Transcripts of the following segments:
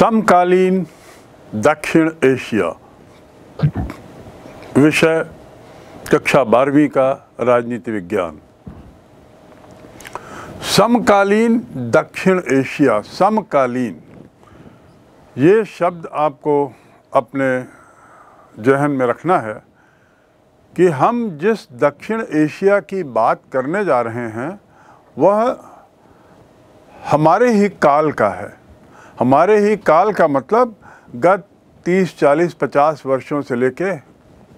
समकालीन दक्षिण एशिया विषय कक्षा बारहवीं का राजनीति विज्ञान समकालीन दक्षिण एशिया समकालीन ये शब्द आपको अपने जहन में रखना है कि हम जिस दक्षिण एशिया की बात करने जा रहे हैं वह हमारे ही काल का है हमारे ही काल का मतलब गत 30, 40, 50 वर्षों से लेके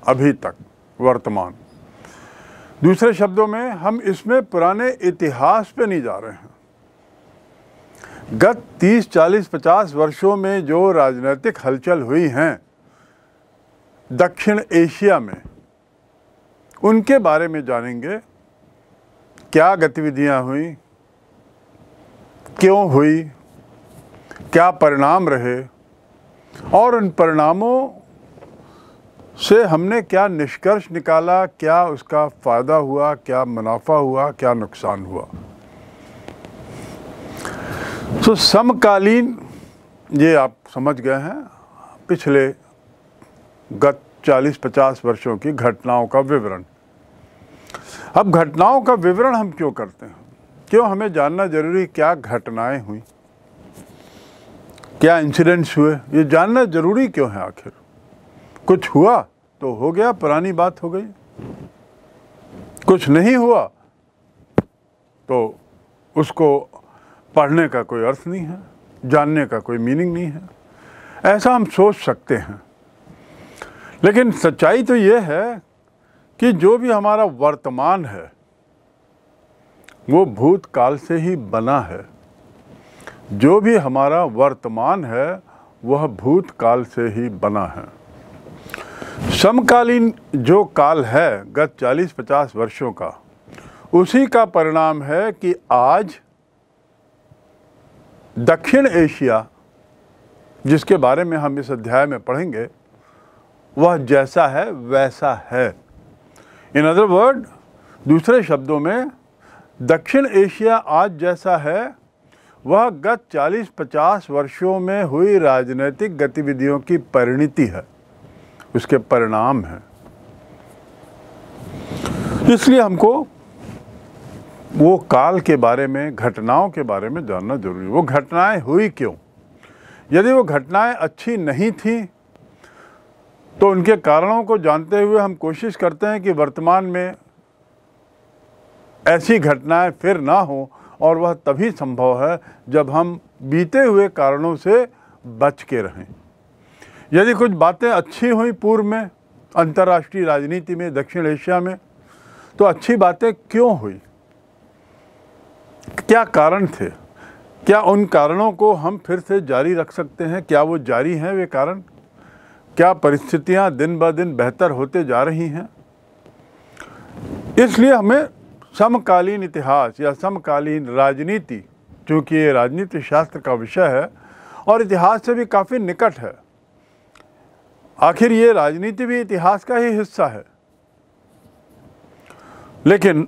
अभी तक वर्तमान दूसरे शब्दों में हम इसमें पुराने इतिहास पे नहीं जा रहे हैं गत 30, 40, 50 वर्षों में जो राजनीतिक हलचल हुई हैं दक्षिण एशिया में उनके बारे में जानेंगे क्या गतिविधियां हुई क्यों हुई क्या परिणाम रहे और उन परिणामों से हमने क्या निष्कर्ष निकाला क्या उसका फ़ायदा हुआ क्या मुनाफा हुआ क्या नुकसान हुआ तो समकालीन ये आप समझ गए हैं पिछले गत 40-50 वर्षों की घटनाओं का विवरण अब घटनाओं का विवरण हम क्यों करते हैं क्यों हमें जानना जरूरी क्या घटनाएं हुई क्या इंसिडेंट्स हुए ये जानना ज़रूरी क्यों है आखिर कुछ हुआ तो हो गया पुरानी बात हो गई कुछ नहीं हुआ तो उसको पढ़ने का कोई अर्थ नहीं है जानने का कोई मीनिंग नहीं है ऐसा हम सोच सकते हैं लेकिन सच्चाई तो ये है कि जो भी हमारा वर्तमान है वो भूतकाल से ही बना है जो भी हमारा वर्तमान है वह भूतकाल से ही बना है समकालीन जो काल है गत 40-50 वर्षों का उसी का परिणाम है कि आज दक्षिण एशिया जिसके बारे में हम इस अध्याय में पढ़ेंगे वह जैसा है वैसा है इन अदर वर्ड दूसरे शब्दों में दक्षिण एशिया आज जैसा है वह गत 40-50 वर्षों में हुई राजनीतिक गतिविधियों की परिणति है उसके परिणाम है इसलिए हमको वो काल के बारे में घटनाओं के बारे में जानना जरूरी वो घटनाएं हुई क्यों यदि वो घटनाएं अच्छी नहीं थी तो उनके कारणों को जानते हुए हम कोशिश करते हैं कि वर्तमान में ऐसी घटनाएं फिर ना हो और वह तभी संभव है जब हम बीते हुए कारणों से बच के रहें यदि कुछ बातें अच्छी हुई पूर्व में अंतर्राष्ट्रीय राजनीति में दक्षिण एशिया में तो अच्छी बातें क्यों हुई क्या कारण थे क्या उन कारणों को हम फिर से जारी रख सकते हैं क्या वो जारी हैं वे कारण क्या परिस्थितियां दिन ब दिन बेहतर होते जा रही हैं इसलिए हमें समकालीन इतिहास या समकालीन राजनीति चूँकि ये राजनीति शास्त्र का विषय है और इतिहास से भी काफ़ी निकट है आखिर ये राजनीति भी इतिहास का ही हिस्सा है लेकिन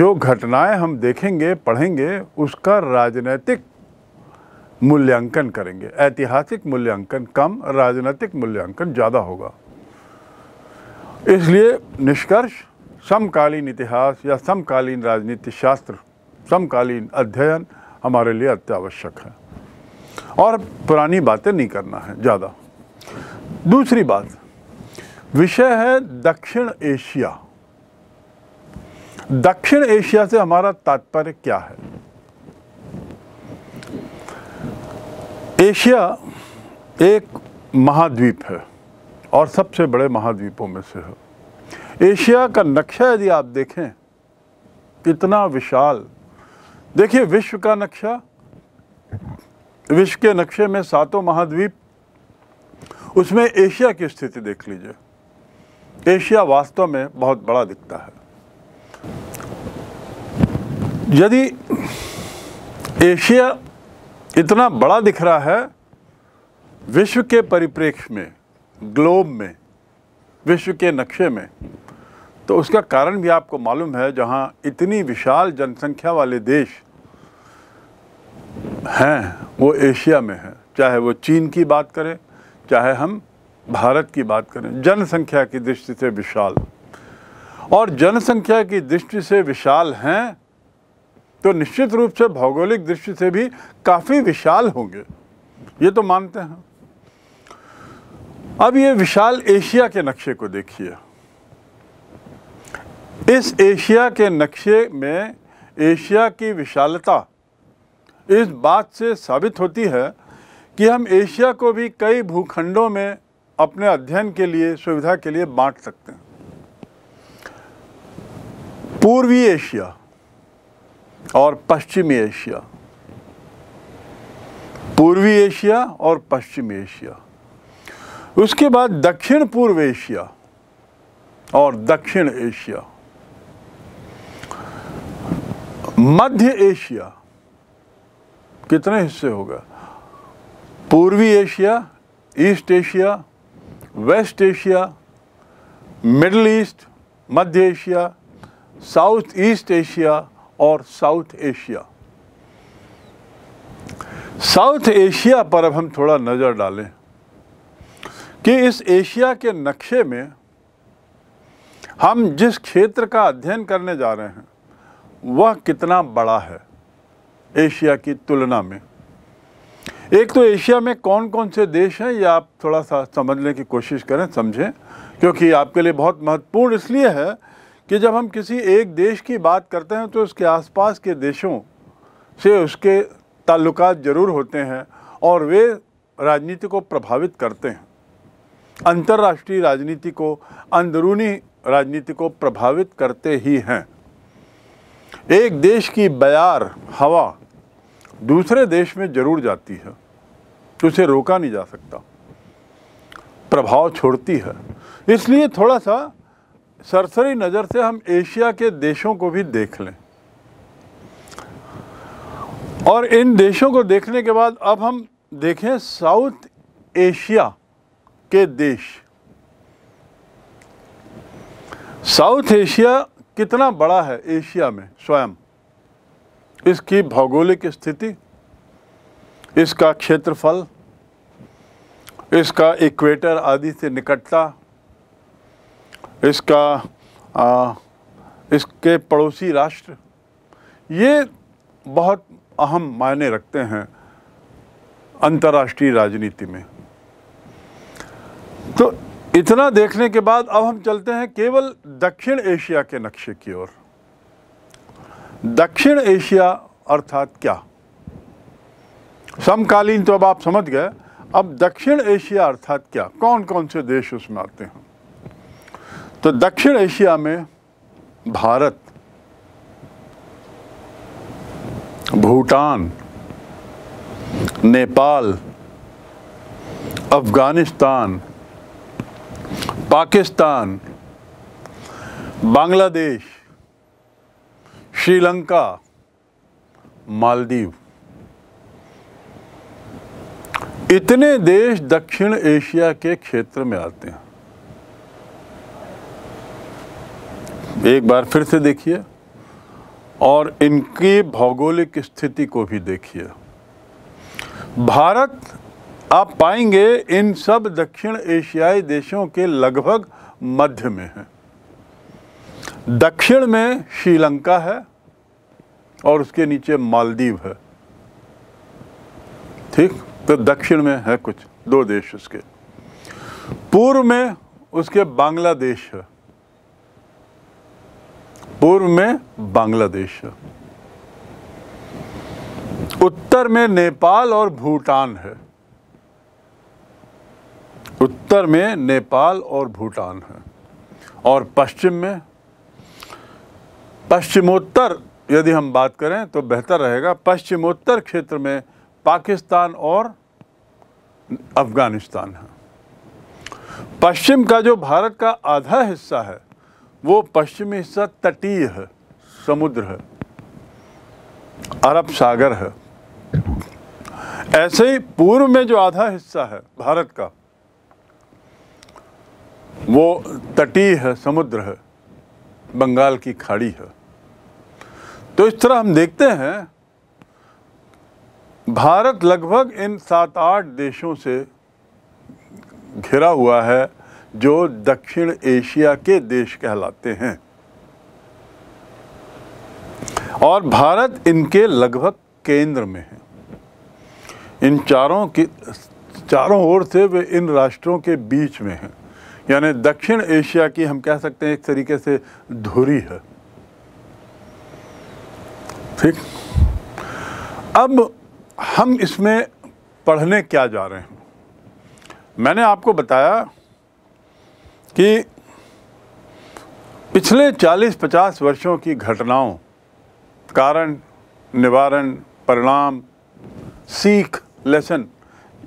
जो घटनाएं हम देखेंगे पढ़ेंगे उसका राजनीतिक मूल्यांकन करेंगे ऐतिहासिक मूल्यांकन कम राजनीतिक मूल्यांकन ज़्यादा होगा इसलिए निष्कर्ष समकालीन इतिहास या समकालीन राजनीति शास्त्र समकालीन अध्ययन हमारे लिए अत्यावश्यक है और पुरानी बातें नहीं करना है ज़्यादा दूसरी बात विषय है दक्षिण एशिया दक्षिण एशिया से हमारा तात्पर्य क्या है एशिया एक महाद्वीप है और सबसे बड़े महाद्वीपों में से है एशिया का नक्शा यदि आप देखें कितना विशाल देखिए विश्व का नक्शा विश्व के नक्शे में सातों महाद्वीप उसमें एशिया की स्थिति देख लीजिए एशिया वास्तव में बहुत बड़ा दिखता है यदि एशिया इतना बड़ा दिख रहा है विश्व के परिप्रेक्ष्य में ग्लोब में विश्व के नक्शे में तो उसका कारण भी आपको मालूम है जहाँ इतनी विशाल जनसंख्या वाले देश हैं वो एशिया में हैं चाहे वो चीन की बात करें चाहे हम भारत की बात करें जनसंख्या की दृष्टि से विशाल और जनसंख्या की दृष्टि से विशाल हैं तो निश्चित रूप से भौगोलिक दृष्टि से भी काफ़ी विशाल होंगे ये तो मानते हैं अब ये विशाल एशिया के नक्शे को देखिए इस एशिया के नक्शे में एशिया की विशालता इस बात से साबित होती है कि हम एशिया को भी कई भूखंडों में अपने अध्ययन के लिए सुविधा के लिए बांट सकते हैं पूर्वी एशिया और पश्चिमी एशिया पूर्वी एशिया और पश्चिमी एशिया उसके बाद दक्षिण पूर्व एशिया और दक्षिण एशिया मध्य एशिया कितने हिस्से होगा पूर्वी Asia east Asia west Asia middle east मध्य एशिया साउथ ईस्ट एशिया और साउथ एशिया साउथ एशिया पर अब हम थोड़ा नज़र डालें कि इस एशिया के नक्शे में हम जिस क्षेत्र का अध्ययन करने जा रहे हैं वह कितना बड़ा है एशिया की तुलना में एक तो एशिया में कौन कौन से देश हैं ये आप थोड़ा सा समझने की कोशिश करें समझें क्योंकि आपके लिए बहुत महत्वपूर्ण इसलिए है कि जब हम किसी एक देश की बात करते हैं तो उसके आसपास के देशों से उसके ताल्लुक ज़रूर होते हैं और वे राजनीति को प्रभावित करते हैं अंतर्राष्ट्रीय राजनीति को अंदरूनी राजनीति को प्रभावित करते ही हैं एक देश की बयार हवा दूसरे देश में जरूर जाती है तो उसे रोका नहीं जा सकता प्रभाव छोड़ती है इसलिए थोड़ा सा सरसरी नज़र से हम एशिया के देशों को भी देख लें और इन देशों को देखने के बाद अब हम देखें साउथ एशिया के देश साउथ एशिया कितना बड़ा है एशिया में स्वयं इसकी भौगोलिक स्थिति इसका क्षेत्रफल इसका इक्वेटर आदि से निकटता इसका आ, इसके पड़ोसी राष्ट्र ये बहुत अहम मायने रखते हैं अंतर्राष्ट्रीय राजनीति में तो इतना देखने के बाद अब हम चलते हैं केवल दक्षिण एशिया के नक्शे की ओर दक्षिण एशिया अर्थात क्या समकालीन तो अब आप समझ गए अब दक्षिण एशिया अर्थात क्या कौन कौन से देश उसमें आते हैं तो दक्षिण एशिया में भारत भूटान नेपाल अफ़गानिस्तान पाकिस्तान बांग्लादेश श्रीलंका मालदीव इतने देश दक्षिण एशिया के क्षेत्र में आते हैं एक बार फिर से देखिए और इनकी भौगोलिक स्थिति को भी देखिए भारत आप पाएंगे इन सब दक्षिण एशियाई देशों के लगभग मध्य में है दक्षिण में श्रीलंका है और उसके नीचे मालदीव है ठीक तो दक्षिण में है कुछ दो देश उसके पूर्व में उसके बांग्लादेश है पूर्व में बांग्लादेश है उत्तर में नेपाल और भूटान है उत्तर में नेपाल और भूटान है और पश्चिम में पश्चिमोत्तर यदि हम बात करें तो बेहतर रहेगा पश्चिमोत्तर क्षेत्र में पाकिस्तान और अफगानिस्तान है पश्चिम का जो भारत का आधा हिस्सा है वो पश्चिमी हिस्सा तटीय है समुद्र है अरब सागर है ऐसे ही पूर्व में जो आधा हिस्सा है भारत का वो तटीय है समुद्र है बंगाल की खाड़ी है तो इस तरह हम देखते हैं भारत लगभग इन सात आठ देशों से घिरा हुआ है जो दक्षिण एशिया के देश कहलाते हैं और भारत इनके लगभग केंद्र में है इन चारों के चारों ओर से वे इन राष्ट्रों के बीच में हैं यानी दक्षिण एशिया की हम कह सकते हैं एक तरीके से धुरी है ठीक अब हम इसमें पढ़ने क्या जा रहे हैं मैंने आपको बताया कि पिछले 40-50 वर्षों की घटनाओं कारण निवारण परिणाम सीख लेसन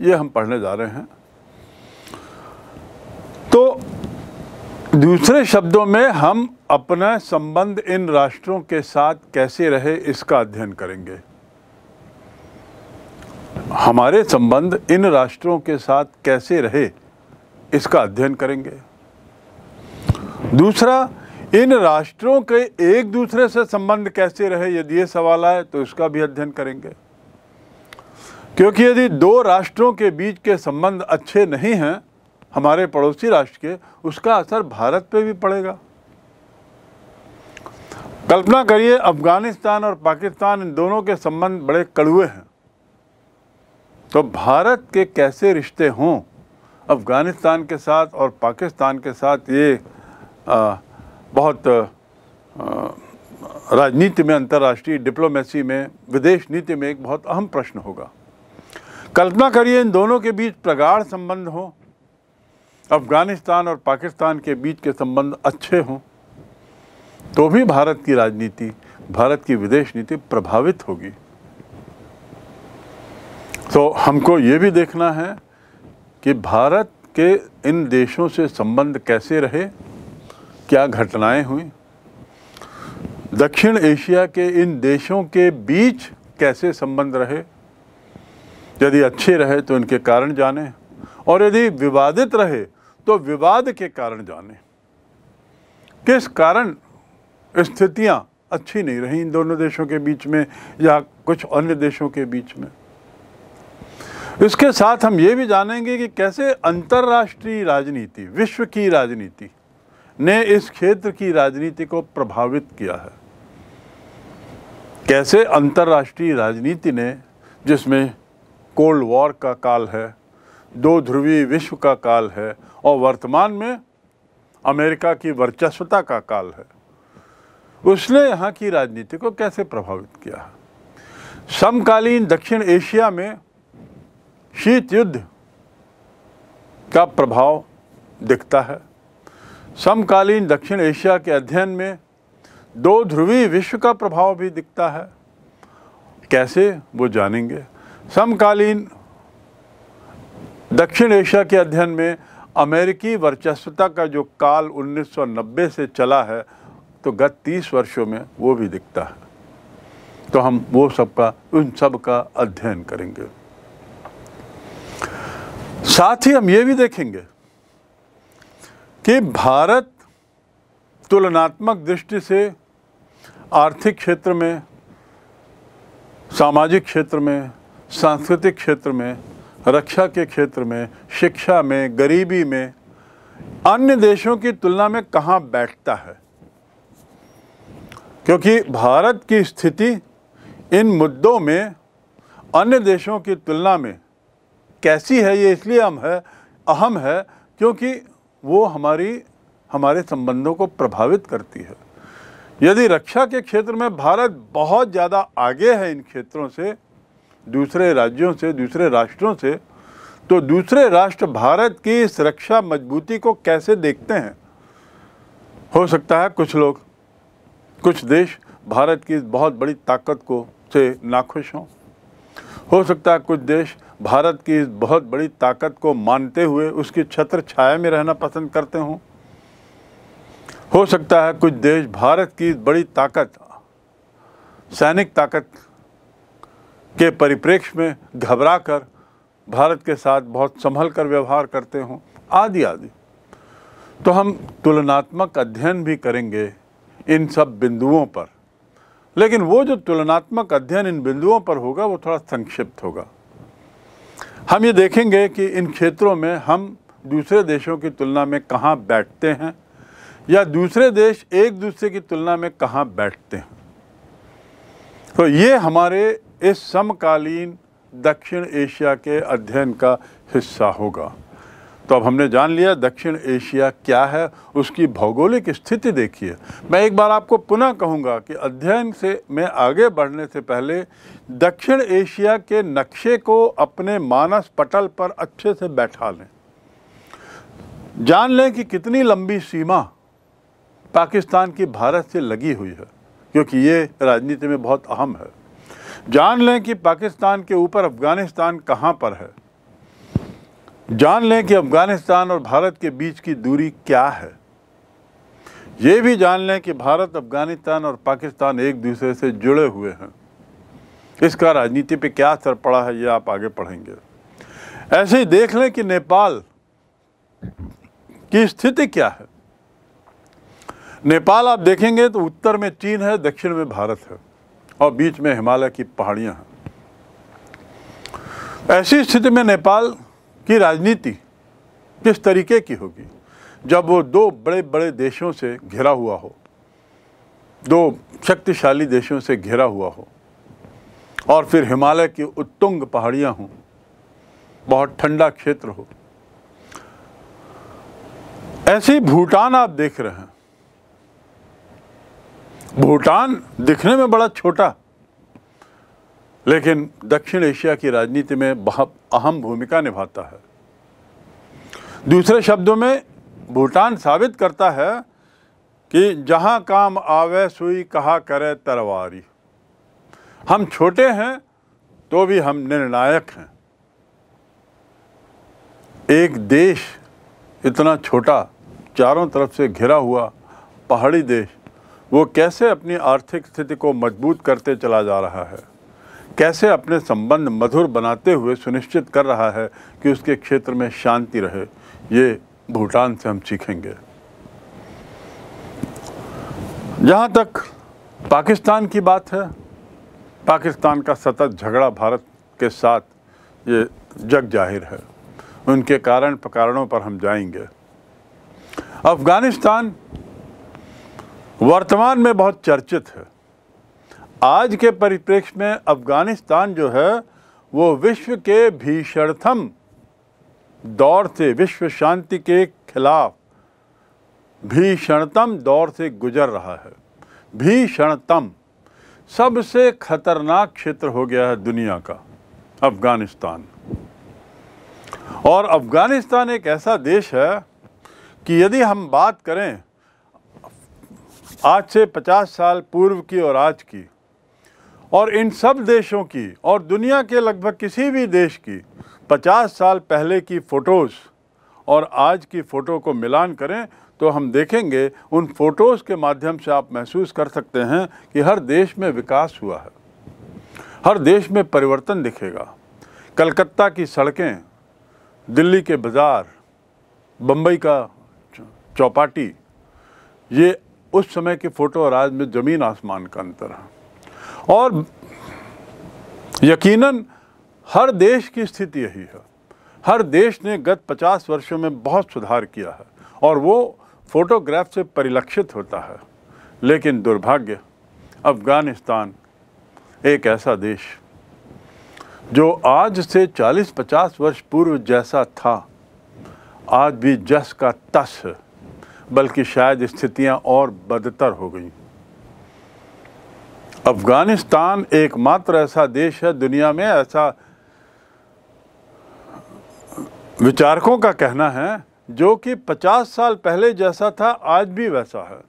ये हम पढ़ने जा रहे हैं तो दूसरे शब्दों में हम अपना संबंध इन राष्ट्रों के साथ कैसे रहे इसका अध्ययन करेंगे हमारे संबंध इन राष्ट्रों के साथ कैसे रहे इसका अध्ययन करेंगे दूसरा इन राष्ट्रों के एक दूसरे से संबंध कैसे रहे यदि ये सवाल आए तो इसका भी अध्ययन करेंगे क्योंकि यदि दो राष्ट्रों के बीच के संबंध अच्छे नहीं हैं हमारे पड़ोसी राष्ट्र के उसका असर भारत पे भी पड़ेगा कल्पना करिए अफगानिस्तान और पाकिस्तान इन दोनों के संबंध बड़े कड़ुए हैं तो भारत के कैसे रिश्ते हों अफ़गानिस्तान के साथ और पाकिस्तान के साथ ये आ, बहुत राजनीति में अंतर्राष्ट्रीय डिप्लोमेसी में विदेश नीति में एक बहुत अहम प्रश्न होगा कल्पना करिए इन दोनों के बीच प्रगाढ़ संबंध हो अफ़गानिस्तान और पाकिस्तान के बीच के संबंध अच्छे हों तो भी भारत की राजनीति भारत की विदेश नीति प्रभावित होगी तो हमको ये भी देखना है कि भारत के इन देशों से संबंध कैसे रहे क्या घटनाएं हुई दक्षिण एशिया के इन देशों के बीच कैसे संबंध रहे यदि अच्छे रहे तो इनके कारण जाने और यदि विवादित रहे तो विवाद के कारण जाने किस कारण स्थितियां अच्छी नहीं रही इन दोनों देशों के बीच में या कुछ अन्य देशों के बीच में इसके साथ हम ये भी जानेंगे कि कैसे अंतर्राष्ट्रीय राजनीति विश्व की राजनीति ने इस क्षेत्र की राजनीति को प्रभावित किया है कैसे अंतर्राष्ट्रीय राजनीति ने जिसमें कोल्ड वॉर का काल है दो ध्रुवीय विश्व का काल है और वर्तमान में अमेरिका की वर्चस्वता का काल है उसने यहाँ की राजनीति को कैसे प्रभावित किया समकालीन दक्षिण एशिया में शीत युद्ध का प्रभाव दिखता है समकालीन दक्षिण एशिया के अध्ययन में दो ध्रुवीय विश्व का प्रभाव भी दिखता है कैसे वो जानेंगे समकालीन दक्षिण एशिया के अध्ययन में अमेरिकी वर्चस्वता का जो काल 1990 से चला है तो गत 30 वर्षों में वो भी दिखता है तो हम वो सबका उन सब का अध्ययन करेंगे साथ ही हम ये भी देखेंगे कि भारत तुलनात्मक दृष्टि से आर्थिक क्षेत्र में सामाजिक क्षेत्र में सांस्कृतिक क्षेत्र में रक्षा के क्षेत्र में शिक्षा में गरीबी में अन्य देशों की तुलना में कहाँ बैठता है क्योंकि भारत की स्थिति इन मुद्दों में अन्य देशों की तुलना में कैसी है ये इसलिए हम है अहम है क्योंकि वो हमारी हमारे संबंधों को प्रभावित करती है यदि रक्षा के क्षेत्र में भारत बहुत ज़्यादा आगे है इन क्षेत्रों से दूसरे राज्यों से दूसरे राष्ट्रों से तो दूसरे राष्ट्र भारत की सुरक्षा मजबूती को कैसे देखते हैं हो सकता है कुछ लोग कुछ देश भारत की बहुत बड़ी ताकत को से नाखुश हों हो सकता है कुछ देश भारत की इस बहुत बड़ी ताकत को मानते हुए उसकी छत्र छाया में रहना पसंद करते हों हो सकता है कुछ देश भारत की बड़ी ताकत सैनिक ताकत के परिप्रेक्ष्य में घबरा कर भारत के साथ बहुत संभल कर व्यवहार करते हों आदि आदि तो हम तुलनात्मक अध्ययन भी करेंगे इन सब बिंदुओं पर लेकिन वो जो तुलनात्मक अध्ययन इन बिंदुओं पर होगा वो थोड़ा संक्षिप्त होगा हम ये देखेंगे कि इन क्षेत्रों में हम दूसरे देशों की तुलना में कहाँ बैठते हैं या दूसरे देश एक दूसरे की तुलना में कहाँ बैठते हैं तो ये हमारे इस समकालीन दक्षिण एशिया के अध्ययन का हिस्सा होगा तो अब हमने जान लिया दक्षिण एशिया क्या है उसकी भौगोलिक स्थिति देखिए मैं एक बार आपको पुनः कहूँगा कि अध्ययन से में आगे बढ़ने से पहले दक्षिण एशिया के नक्शे को अपने मानस पटल पर अच्छे से बैठा लें जान लें कि कितनी लंबी सीमा पाकिस्तान की भारत से लगी हुई है क्योंकि ये राजनीति में बहुत अहम है जान लें कि पाकिस्तान के ऊपर अफ़गानिस्तान कहां पर है जान लें कि अफ़गानिस्तान और भारत के बीच की दूरी क्या है ये भी जान लें कि भारत अफ़गानिस्तान और पाकिस्तान एक दूसरे से जुड़े हुए हैं इसका राजनीति पे क्या असर पड़ा है ये आप आगे पढ़ेंगे ऐसे ही देख लें कि नेपाल की स्थिति क्या है नेपाल आप देखेंगे तो उत्तर में चीन है दक्षिण में भारत है और बीच में हिमालय की पहाड़ियां हैं ऐसी स्थिति में नेपाल की राजनीति किस तरीके की होगी जब वो दो बड़े बड़े देशों से घिरा हुआ हो दो शक्तिशाली देशों से घिरा हुआ हो और फिर हिमालय की उत्तुंग पहाड़ियां हों बहुत ठंडा क्षेत्र हो ऐसी भूटान आप देख रहे हैं भूटान दिखने में बड़ा छोटा लेकिन दक्षिण एशिया की राजनीति में बहुत अहम भूमिका निभाता है दूसरे शब्दों में भूटान साबित करता है कि जहां काम आवे सुई कहा करे तरवारी हम छोटे हैं तो भी हम निर्णायक हैं एक देश इतना छोटा चारों तरफ से घिरा हुआ पहाड़ी देश वो कैसे अपनी आर्थिक स्थिति को मजबूत करते चला जा रहा है कैसे अपने संबंध मधुर बनाते हुए सुनिश्चित कर रहा है कि उसके क्षेत्र में शांति रहे ये भूटान से हम सीखेंगे जहाँ तक पाकिस्तान की बात है पाकिस्तान का सतत झगड़ा भारत के साथ ये जग जाहिर है उनके कारण प्रकारणों पर हम जाएंगे अफ़गानिस्तान वर्तमान में बहुत चर्चित है आज के परिप्रेक्ष्य में अफ़गानिस्तान जो है वो विश्व के भीषणतम दौर से विश्व शांति के खिलाफ भीषणतम दौर से गुजर रहा है भीषणतम सबसे खतरनाक क्षेत्र हो गया है दुनिया का अफ़गानिस्तान और अफ़गानिस्तान एक ऐसा देश है कि यदि हम बात करें आज से 50 साल पूर्व की और आज की और इन सब देशों की और दुनिया के लगभग किसी भी देश की 50 साल पहले की फ़ोटोज़ और आज की फ़ोटो को मिलान करें तो हम देखेंगे उन फ़ोटोज़ के माध्यम से आप महसूस कर सकते हैं कि हर देश में विकास हुआ है हर देश में परिवर्तन दिखेगा कलकत्ता की सड़कें दिल्ली के बाज़ार बम्बई का चौपाटी ये उस समय के फ़ोटो और आज में ज़मीन आसमान का अंतर है और यकीनन हर देश की स्थिति यही है हर देश ने गत 50 वर्षों में बहुत सुधार किया है और वो फोटोग्राफ से परिलक्षित होता है लेकिन दुर्भाग्य अफ़गानिस्तान एक ऐसा देश जो आज से 40-50 वर्ष पूर्व जैसा था आज भी जस का तस है बल्कि शायद स्थितियां और बदतर हो गई अफ़गानिस्तान एकमात्र ऐसा देश है दुनिया में ऐसा विचारकों का कहना है जो कि 50 साल पहले जैसा था आज भी वैसा है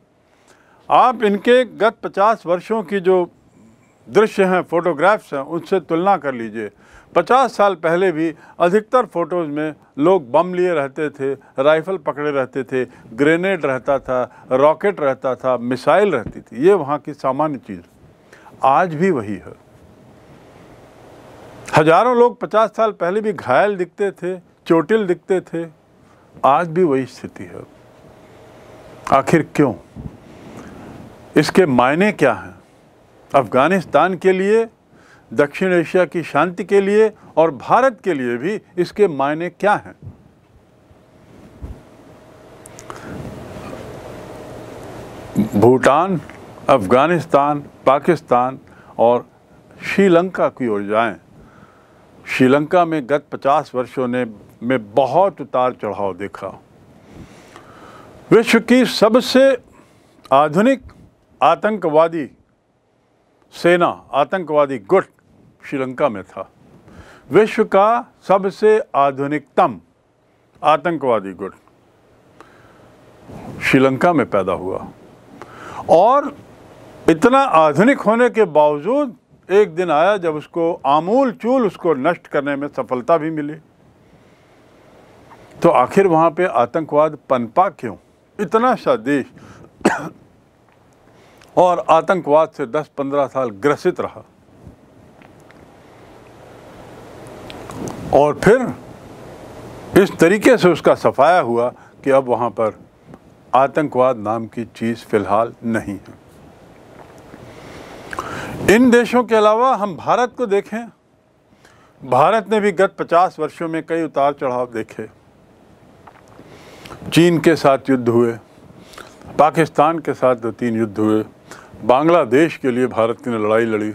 आप इनके गत 50 वर्षों की जो दृश्य हैं फोटोग्राफ्स हैं उनसे तुलना कर लीजिए पचास साल पहले भी अधिकतर फ़ोटोज़ में लोग बम लिए रहते थे राइफ़ल पकड़े रहते थे ग्रेनेड रहता था रॉकेट रहता था मिसाइल रहती थी ये वहाँ की सामान्य चीज़ आज भी वही है हजारों लोग पचास साल पहले भी घायल दिखते थे चोटिल दिखते थे आज भी वही स्थिति है आखिर क्यों इसके मायने क्या हैं अफ़गानिस्तान के लिए दक्षिण एशिया की शांति के लिए और भारत के लिए भी इसके मायने क्या हैं भूटान अफ़गानिस्तान पाकिस्तान और श्रीलंका की ओर जाएं। श्रीलंका में गत 50 वर्षों ने में बहुत उतार चढ़ाव देखा विश्व की सबसे आधुनिक आतंकवादी सेना आतंकवादी गुट श्रीलंका में था विश्व का सबसे आधुनिकतम आतंकवादी गुट श्रीलंका में पैदा हुआ और इतना आधुनिक होने के बावजूद एक दिन आया जब उसको आमूल चूल उसको नष्ट करने में सफलता भी मिली तो आखिर वहां पे आतंकवाद पनपा क्यों इतना सा देश और आतंकवाद से 10-15 साल ग्रसित रहा और फिर इस तरीके से उसका सफाया हुआ कि अब वहाँ पर आतंकवाद नाम की चीज़ फ़िलहाल नहीं है इन देशों के अलावा हम भारत को देखें भारत ने भी गत 50 वर्षों में कई उतार चढ़ाव देखे चीन के साथ युद्ध हुए पाकिस्तान के साथ दो तीन युद्ध हुए बांग्लादेश के लिए भारत ने लड़ाई लड़ी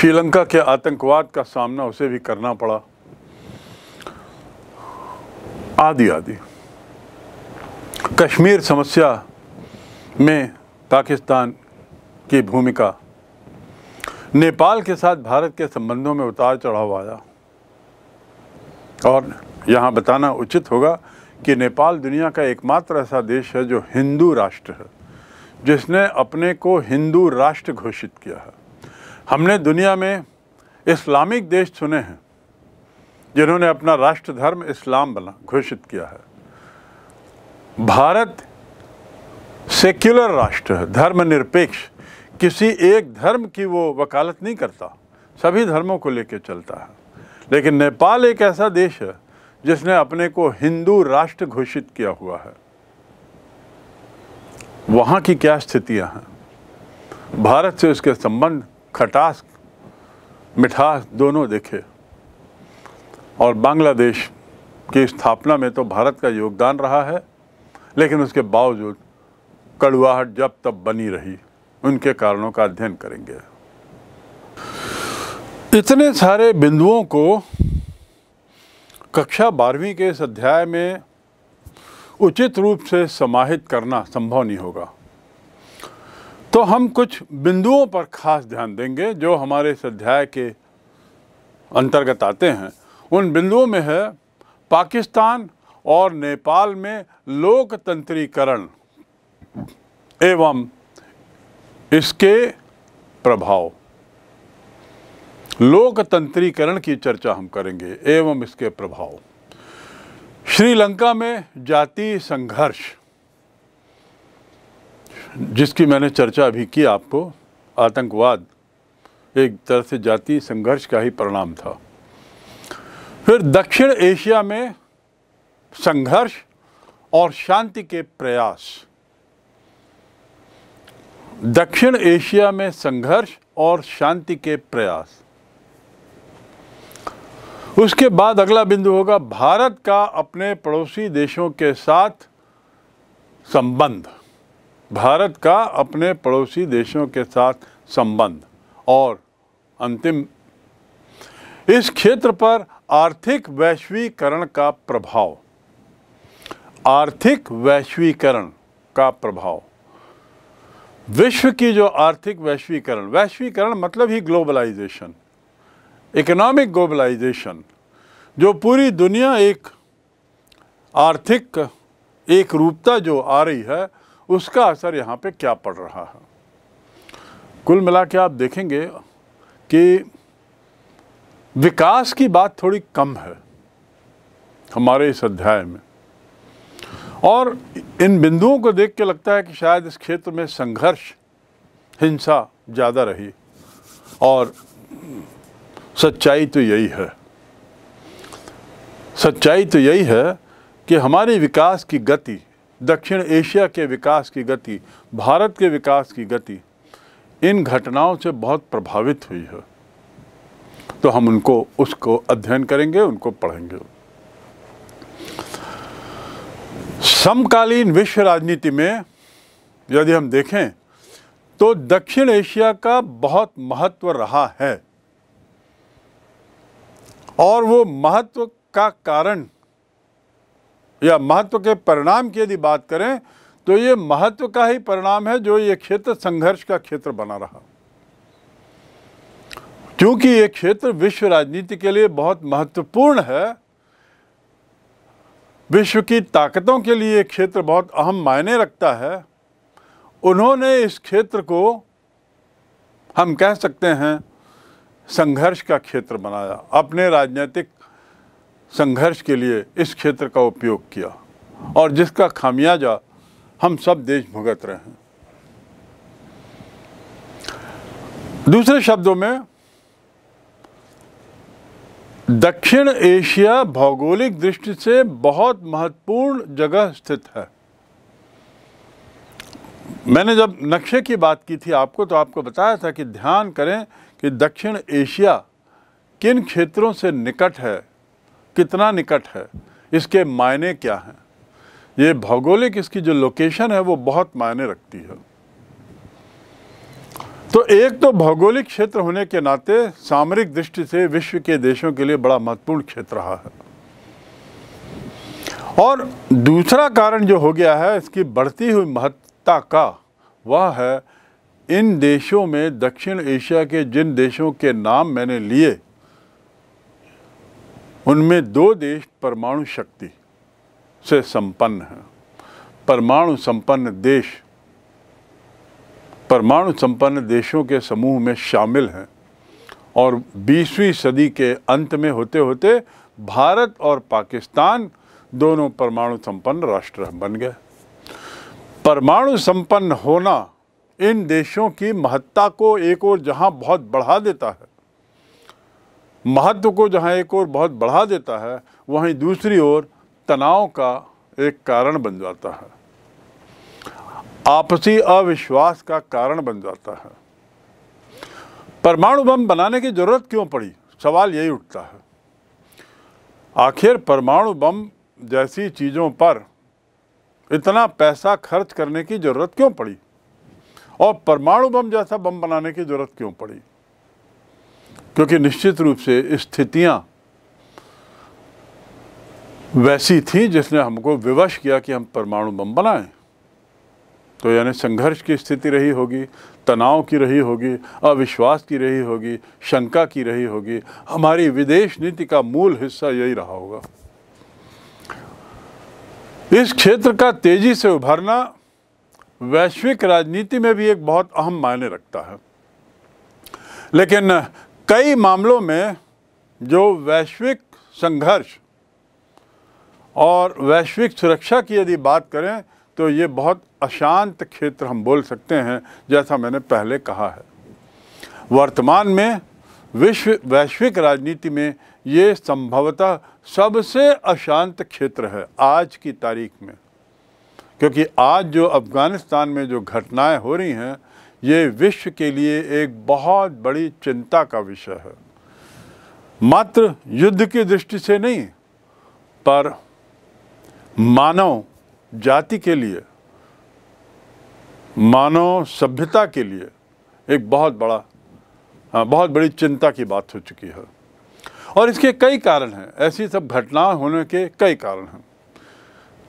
श्रीलंका के आतंकवाद का सामना उसे भी करना पड़ा आदि आदि कश्मीर समस्या में पाकिस्तान की भूमिका नेपाल के साथ भारत के संबंधों में उतार चढ़ाव आया और यहाँ बताना उचित होगा कि नेपाल दुनिया का एकमात्र ऐसा देश है जो हिंदू राष्ट्र है जिसने अपने को हिंदू राष्ट्र घोषित किया है हमने दुनिया में इस्लामिक देश चुने हैं जिन्होंने अपना राष्ट्र धर्म इस्लाम बना घोषित किया है भारत सेक्युलर राष्ट्र है धर्मनिरपेक्ष किसी एक धर्म की वो वकालत नहीं करता सभी धर्मों को लेकर चलता है लेकिन नेपाल एक ऐसा देश है जिसने अपने को हिंदू राष्ट्र घोषित किया हुआ है वहाँ की क्या स्थितियाँ हैं भारत से उसके संबंध खटास मिठास दोनों देखे और बांग्लादेश की स्थापना में तो भारत का योगदान रहा है लेकिन उसके बावजूद कड़वाहट जब तब बनी रही उनके कारणों का अध्ययन करेंगे इतने सारे बिंदुओं को कक्षा बारहवीं के इस अध्याय में उचित रूप से समाहित करना संभव नहीं होगा तो हम कुछ बिंदुओं पर खास ध्यान देंगे जो हमारे इस अध्याय के अंतर्गत आते हैं उन बिंदुओं में है पाकिस्तान और नेपाल में लोकतंत्रीकरण एवं इसके प्रभाव लोकतंत्रीकरण की चर्चा हम करेंगे एवं इसके प्रभाव श्रीलंका में जाति संघर्ष जिसकी मैंने चर्चा अभी की आपको आतंकवाद एक तरह से जाति संघर्ष का ही परिणाम था फिर दक्षिण एशिया में संघर्ष और शांति के प्रयास दक्षिण एशिया में संघर्ष और शांति के प्रयास उसके बाद अगला बिंदु होगा भारत का अपने पड़ोसी देशों के साथ संबंध भारत का अपने पड़ोसी देशों के साथ संबंध और अंतिम इस क्षेत्र पर आर्थिक वैश्वीकरण का प्रभाव आर्थिक वैश्वीकरण का प्रभाव विश्व की जो आर्थिक वैश्वीकरण वैश्वीकरण मतलब ही ग्लोबलाइजेशन इकोनॉमिक ग्लोबलाइजेशन जो पूरी दुनिया एक आर्थिक एक रूपता जो आ रही है उसका असर यहाँ पे क्या पड़ रहा है कुल मिला के आप देखेंगे कि विकास की बात थोड़ी कम है हमारे इस अध्याय में और इन बिंदुओं को देख के लगता है कि शायद इस क्षेत्र में संघर्ष हिंसा ज़्यादा रही और सच्चाई तो यही है सच्चाई तो यही है कि हमारी विकास की गति दक्षिण एशिया के विकास की गति भारत के विकास की गति इन घटनाओं से बहुत प्रभावित हुई है तो हम उनको उसको अध्ययन करेंगे उनको पढ़ेंगे समकालीन विश्व राजनीति में यदि हम देखें तो दक्षिण एशिया का बहुत महत्व रहा है और वो महत्व का कारण या महत्व के परिणाम की यदि बात करें तो ये महत्व का ही परिणाम है जो ये क्षेत्र संघर्ष का क्षेत्र बना रहा क्योंकि ये क्षेत्र विश्व राजनीति के लिए बहुत महत्वपूर्ण है विश्व की ताकतों के लिए ये क्षेत्र बहुत अहम मायने रखता है उन्होंने इस क्षेत्र को हम कह सकते हैं संघर्ष का क्षेत्र बनाया अपने राजनीतिक संघर्ष के लिए इस क्षेत्र का उपयोग किया और जिसका खामियाजा हम सब देश भुगत रहे हैं दूसरे शब्दों में दक्षिण एशिया भौगोलिक दृष्टि से बहुत महत्वपूर्ण जगह स्थित है मैंने जब नक्शे की बात की थी आपको तो आपको बताया था कि ध्यान करें कि दक्षिण एशिया किन क्षेत्रों से निकट है कितना निकट है इसके मायने क्या हैं ये भौगोलिक इसकी जो लोकेशन है वो बहुत मायने रखती है तो एक तो भौगोलिक क्षेत्र होने के नाते सामरिक दृष्टि से विश्व के देशों के लिए बड़ा महत्वपूर्ण क्षेत्र रहा है और दूसरा कारण जो हो गया है इसकी बढ़ती हुई महत्ता का वह है इन देशों में दक्षिण एशिया के जिन देशों के नाम मैंने लिए उनमें दो देश परमाणु शक्ति से संपन्न हैं परमाणु संपन्न देश परमाणु संपन्न देशों के समूह में शामिल हैं और 20वीं सदी के अंत में होते होते भारत और पाकिस्तान दोनों परमाणु संपन्न राष्ट्र बन गए परमाणु संपन्न होना इन देशों की महत्ता को एक और जहां बहुत बढ़ा देता है महत्व को जहाँ एक और बहुत बढ़ा देता है वहीं दूसरी ओर तनाव का एक कारण बन जाता है आपसी अविश्वास का कारण बन जाता है परमाणु बम बनाने की ज़रूरत क्यों पड़ी सवाल यही उठता है आखिर परमाणु बम जैसी चीज़ों पर इतना पैसा खर्च करने की ज़रूरत क्यों पड़ी और परमाणु बम जैसा बम बनाने की ज़रूरत क्यों पड़ी क्योंकि निश्चित रूप से स्थितियाँ वैसी थी जिसने हमको विवश किया कि हम परमाणु बम बनाएं तो यानी संघर्ष की स्थिति रही होगी तनाव की रही होगी अविश्वास की रही होगी शंका की रही होगी हमारी विदेश नीति का मूल हिस्सा यही रहा होगा इस क्षेत्र का तेजी से उभरना वैश्विक राजनीति में भी एक बहुत अहम मायने रखता है लेकिन कई मामलों में जो वैश्विक संघर्ष और वैश्विक सुरक्षा की यदि बात करें तो ये बहुत अशांत क्षेत्र हम बोल सकते हैं जैसा मैंने पहले कहा है वर्तमान में विश्व वैश्विक राजनीति में ये संभवतः सबसे अशांत क्षेत्र है आज की तारीख में क्योंकि आज जो अफ़गानिस्तान में जो घटनाएं हो रही हैं ये विश्व के लिए एक बहुत बड़ी चिंता का विषय है मात्र युद्ध की दृष्टि से नहीं पर मानव जाति के लिए मानव सभ्यता के लिए एक बहुत बड़ा हाँ बहुत बड़ी चिंता की बात हो चुकी है और इसके कई कारण हैं ऐसी सब घटनाएं होने के कई कारण हैं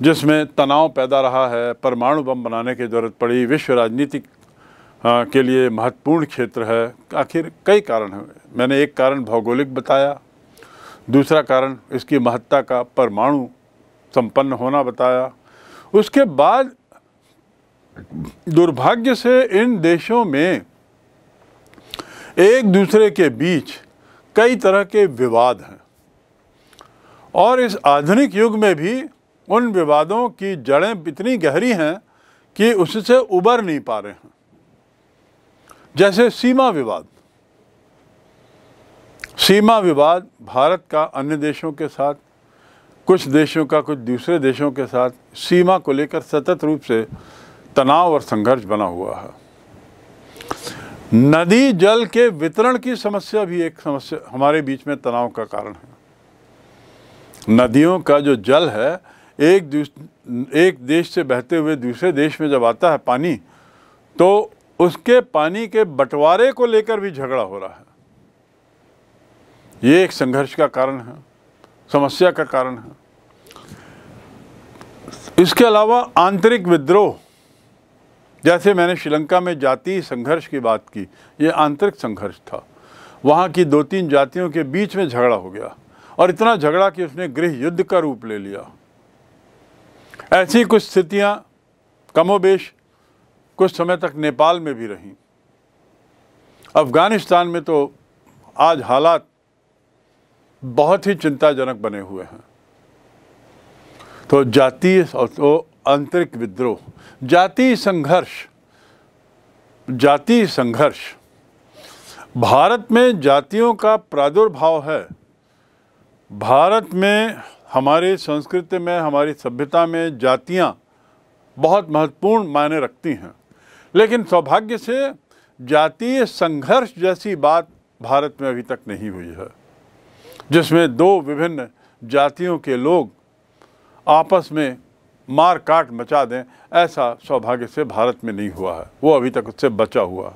जिसमें तनाव पैदा रहा है परमाणु बम बनाने की ज़रूरत पड़ी विश्व राजनीतिक हाँ, के लिए महत्वपूर्ण क्षेत्र है आखिर कई कारण हैं मैंने एक कारण भौगोलिक बताया दूसरा कारण इसकी महत्ता का परमाणु संपन्न होना बताया उसके बाद दुर्भाग्य से इन देशों में एक दूसरे के बीच कई तरह के विवाद हैं और इस आधुनिक युग में भी उन विवादों की जड़ें इतनी गहरी हैं कि उससे उबर नहीं पा रहे हैं जैसे सीमा विवाद सीमा विवाद भारत का अन्य देशों के साथ कुछ देशों का कुछ दूसरे देशों के साथ सीमा को लेकर सतत रूप से तनाव और संघर्ष बना हुआ है नदी जल के वितरण की समस्या भी एक समस्या हमारे बीच में तनाव का कारण है नदियों का जो जल है एक एक देश से बहते हुए दूसरे देश में जब आता है पानी तो उसके पानी के बंटवारे को लेकर भी झगड़ा हो रहा है ये एक संघर्ष का कारण है समस्या का कारण है इसके अलावा आंतरिक विद्रोह जैसे मैंने श्रीलंका में जाति संघर्ष की बात की ये आंतरिक संघर्ष था वहाँ की दो तीन जातियों के बीच में झगड़ा हो गया और इतना झगड़ा कि उसने गृह युद्ध का रूप ले लिया ऐसी कुछ स्थितियाँ कमोबेश कुछ समय तक नेपाल में भी रहीं अफ़गानिस्तान में तो आज हालात बहुत ही चिंताजनक बने हुए हैं तो जातीय और तो आंतरिक विद्रोह जातीय संघर्ष जातीय संघर्ष भारत में जातियों का प्रादुर्भाव है भारत में हमारे संस्कृति में हमारी सभ्यता में जातियाँ बहुत महत्वपूर्ण मायने रखती हैं लेकिन सौभाग्य से जातीय संघर्ष जैसी बात भारत में अभी तक नहीं हुई है जिसमें दो विभिन्न जातियों के लोग आपस में मार काट मचा दें ऐसा सौभाग्य से भारत में नहीं हुआ है वो अभी तक उससे बचा हुआ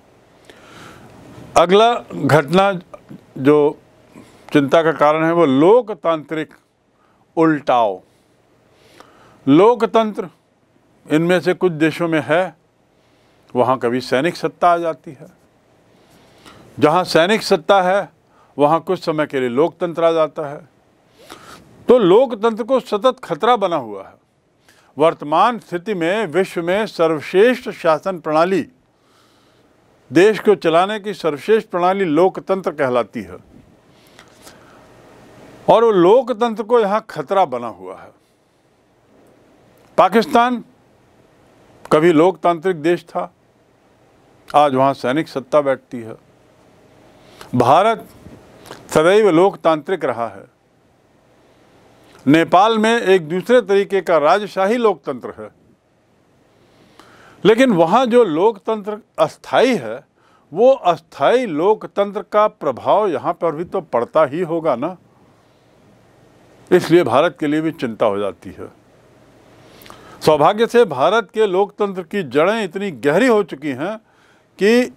अगला घटना जो चिंता का कारण है वो लोकतांत्रिक उल्टाव लोकतंत्र इनमें से कुछ देशों में है वहाँ कभी सैनिक सत्ता आ जाती है जहाँ सैनिक सत्ता है वहाँ कुछ समय के लिए लोकतंत्र आ जाता है तो लोकतंत्र को सतत खतरा बना हुआ है वर्तमान स्थिति में विश्व में सर्वश्रेष्ठ शासन प्रणाली देश को चलाने की सर्वश्रेष्ठ प्रणाली लोकतंत्र कहलाती है और वो लोकतंत्र को यहाँ खतरा बना हुआ है पाकिस्तान कभी लोकतांत्रिक देश था आज वहाँ सैनिक सत्ता बैठती है भारत सदैव लोकतांत्रिक रहा है नेपाल में एक दूसरे तरीके का राजशाही लोकतंत्र है लेकिन वहाँ जो लोकतंत्र अस्थाई है वो अस्थाई लोकतंत्र का प्रभाव यहाँ पर भी तो पड़ता ही होगा ना इसलिए भारत के लिए भी चिंता हो जाती है सौभाग्य से भारत के लोकतंत्र की जड़ें इतनी गहरी हो चुकी हैं कि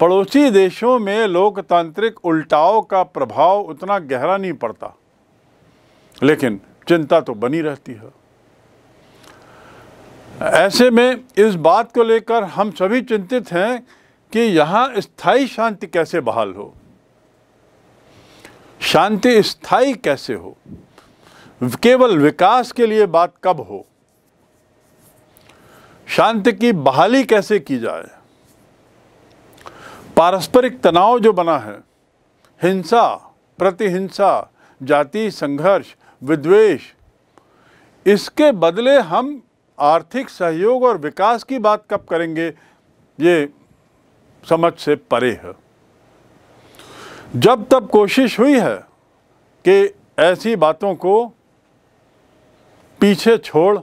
पड़ोसी देशों में लोकतांत्रिक उल्टाव का प्रभाव उतना गहरा नहीं पड़ता लेकिन चिंता तो बनी रहती है ऐसे में इस बात को लेकर हम सभी चिंतित हैं कि यहाँ स्थाई शांति कैसे बहाल हो शांति स्थाई कैसे हो केवल विकास के लिए बात कब हो शांति की बहाली कैसे की जाए पारस्परिक तनाव जो बना है हिंसा प्रतिहिंसा जाति संघर्ष विद्वेश इसके बदले हम आर्थिक सहयोग और विकास की बात कब करेंगे ये समझ से परे है जब तब कोशिश हुई है कि ऐसी बातों को पीछे छोड़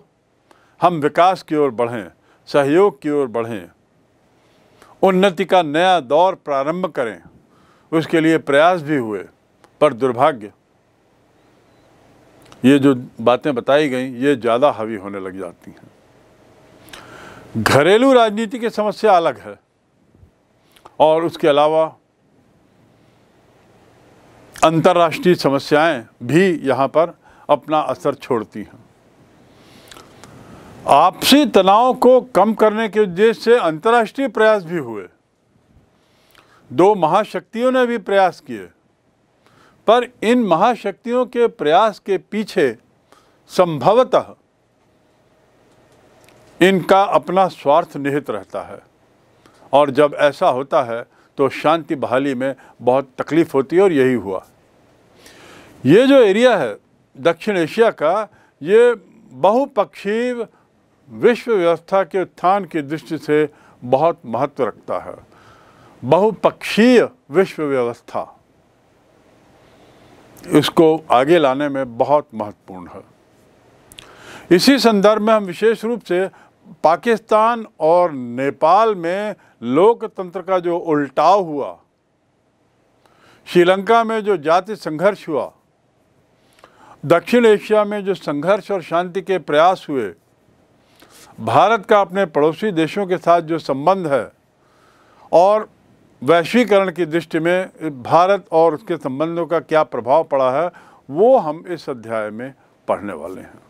हम विकास की ओर बढ़ें सहयोग की ओर बढ़ें उन्नति का नया दौर प्रारंभ करें उसके लिए प्रयास भी हुए पर दुर्भाग्य ये जो बातें बताई गई ये ज़्यादा हावी होने लग जाती हैं घरेलू राजनीति की समस्या अलग है और उसके अलावा अंतर्राष्ट्रीय समस्याएं भी यहाँ पर अपना असर छोड़ती हैं आपसी तनाव को कम करने के उद्देश्य से अंतर्राष्ट्रीय प्रयास भी हुए दो महाशक्तियों ने भी प्रयास किए पर इन महाशक्तियों के प्रयास के पीछे संभवतः इनका अपना स्वार्थ निहित रहता है और जब ऐसा होता है तो शांति बहाली में बहुत तकलीफ होती है और यही हुआ ये जो एरिया है दक्षिण एशिया का ये बहुपक्षीय विश्व व्यवस्था के उत्थान की दृष्टि से बहुत महत्व रखता है बहुपक्षीय विश्व व्यवस्था इसको आगे लाने में बहुत महत्वपूर्ण है इसी संदर्भ में हम विशेष रूप से पाकिस्तान और नेपाल में लोकतंत्र का जो उल्टाव हुआ श्रीलंका में जो जाति संघर्ष हुआ दक्षिण एशिया में जो संघर्ष और शांति के प्रयास हुए भारत का अपने पड़ोसी देशों के साथ जो संबंध है और वैश्वीकरण की दृष्टि में भारत और उसके संबंधों का क्या प्रभाव पड़ा है वो हम इस अध्याय में पढ़ने वाले हैं